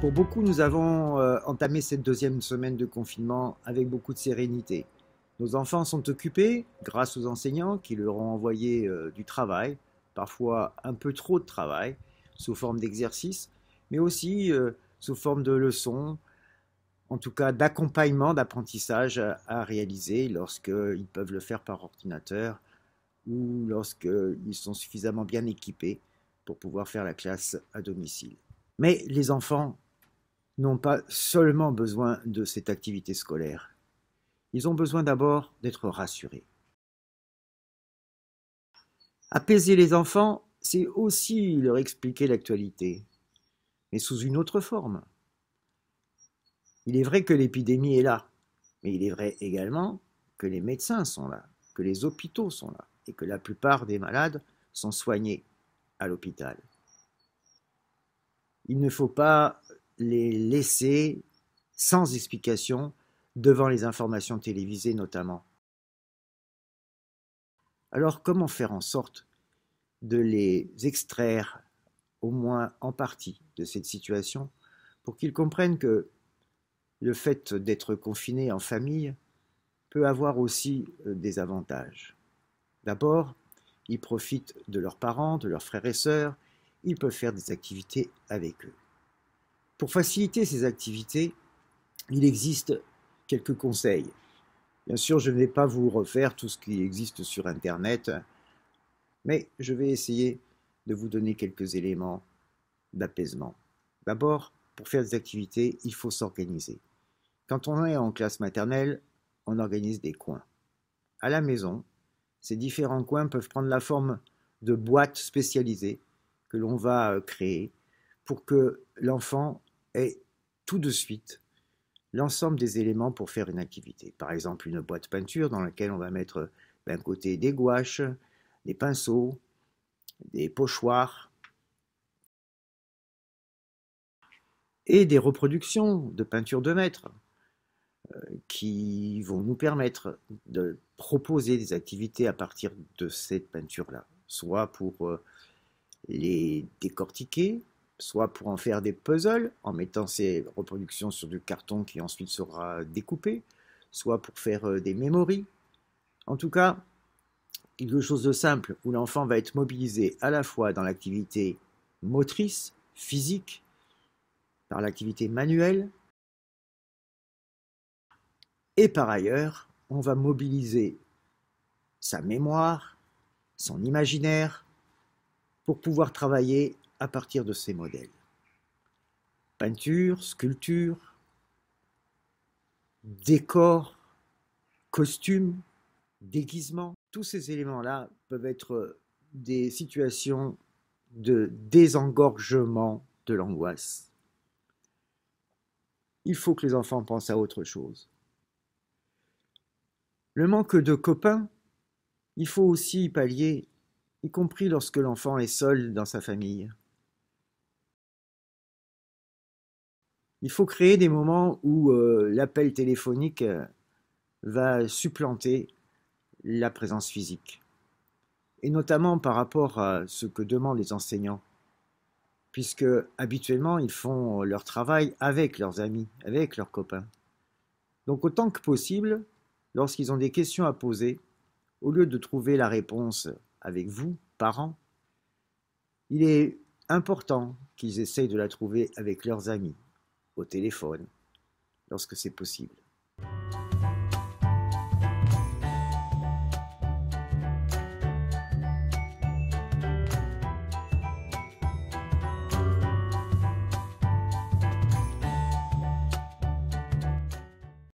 Pour beaucoup, nous avons euh, entamé cette deuxième semaine de confinement avec beaucoup de sérénité. Nos enfants sont occupés grâce aux enseignants qui leur ont envoyé euh, du travail, parfois un peu trop de travail, sous forme d'exercice, mais aussi euh, sous forme de leçons, en tout cas d'accompagnement, d'apprentissage à réaliser lorsqu'ils peuvent le faire par ordinateur ou lorsqu'ils sont suffisamment bien équipés pour pouvoir faire la classe à domicile. Mais les enfants n'ont pas seulement besoin de cette activité scolaire. Ils ont besoin d'abord d'être rassurés. Apaiser les enfants, c'est aussi leur expliquer l'actualité, mais sous une autre forme. Il est vrai que l'épidémie est là, mais il est vrai également que les médecins sont là, que les hôpitaux sont là, et que la plupart des malades sont soignés à l'hôpital. Il ne faut pas les laisser sans explication devant les informations télévisées notamment. Alors comment faire en sorte de les extraire au moins en partie de cette situation pour qu'ils comprennent que le fait d'être confiné en famille peut avoir aussi euh, des avantages. D'abord, ils profitent de leurs parents, de leurs frères et sœurs, ils peuvent faire des activités avec eux. Pour faciliter ces activités, il existe quelques conseils. Bien sûr, je ne vais pas vous refaire tout ce qui existe sur Internet, mais je vais essayer de vous donner quelques éléments d'apaisement. D'abord, pour faire des activités, il faut s'organiser. Quand on est en classe maternelle, on organise des coins. À la maison, ces différents coins peuvent prendre la forme de boîtes spécialisées que l'on va euh, créer pour que l'enfant et tout de suite l'ensemble des éléments pour faire une activité. Par exemple, une boîte peinture dans laquelle on va mettre d'un côté des gouaches, des pinceaux, des pochoirs et des reproductions de peintures de maître euh, qui vont nous permettre de proposer des activités à partir de cette peinture-là, soit pour euh, les décortiquer, soit pour en faire des puzzles, en mettant ses reproductions sur du carton qui ensuite sera découpé, soit pour faire euh, des mémories. En tout cas, quelque chose de simple où l'enfant va être mobilisé à la fois dans l'activité motrice, physique, par l'activité manuelle, et par ailleurs, on va mobiliser sa mémoire, son imaginaire, pour pouvoir travailler à partir de ces modèles. Peinture, sculpture, décor, costume, déguisement, tous ces éléments-là peuvent être des situations de désengorgement de l'angoisse. Il faut que les enfants pensent à autre chose. Le manque de copains, il faut aussi pallier, y compris lorsque l'enfant est seul dans sa famille. Il faut créer des moments où euh, l'appel téléphonique euh, va supplanter la présence physique. Et notamment par rapport à ce que demandent les enseignants. Puisque habituellement, ils font leur travail avec leurs amis, avec leurs copains. Donc autant que possible, lorsqu'ils ont des questions à poser, au lieu de trouver la réponse avec vous, parents, il est important qu'ils essayent de la trouver avec leurs amis, au téléphone, lorsque c'est possible.